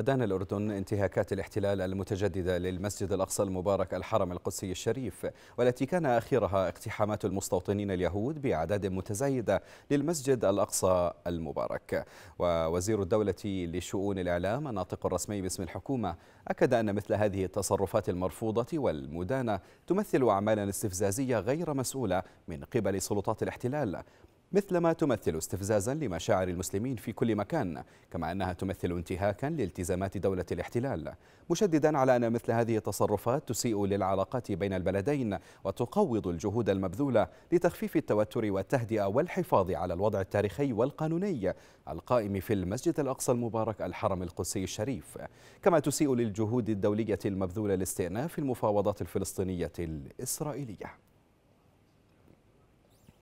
أدان الأردن انتهاكات الاحتلال المتجددة للمسجد الأقصى المبارك الحرم القدسي الشريف والتي كان آخرها اقتحامات المستوطنين اليهود بأعداد متزايدة للمسجد الأقصى المبارك ووزير الدولة لشؤون الإعلام الناطق الرسمي باسم الحكومة أكد أن مثل هذه التصرفات المرفوضة والمدانة تمثل أعمالا استفزازية غير مسؤولة من قبل سلطات الاحتلال مثلما تمثل استفزازا لمشاعر المسلمين في كل مكان كما أنها تمثل انتهاكا لالتزامات دولة الاحتلال مشددا على أن مثل هذه التصرفات تسيء للعلاقات بين البلدين وتقوض الجهود المبذولة لتخفيف التوتر والتهدئة والحفاظ على الوضع التاريخي والقانوني القائم في المسجد الأقصى المبارك الحرم القدسي الشريف كما تسيء للجهود الدولية المبذولة لاستئناف المفاوضات الفلسطينية الإسرائيلية